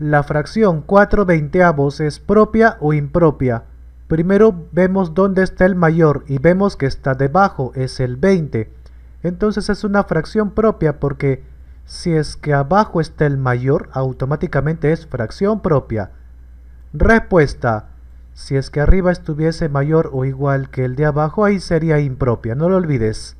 La fracción 4 veinteavos es propia o impropia. Primero vemos dónde está el mayor y vemos que está debajo, es el 20. Entonces es una fracción propia porque si es que abajo está el mayor, automáticamente es fracción propia. Respuesta. Si es que arriba estuviese mayor o igual que el de abajo, ahí sería impropia, no lo olvides.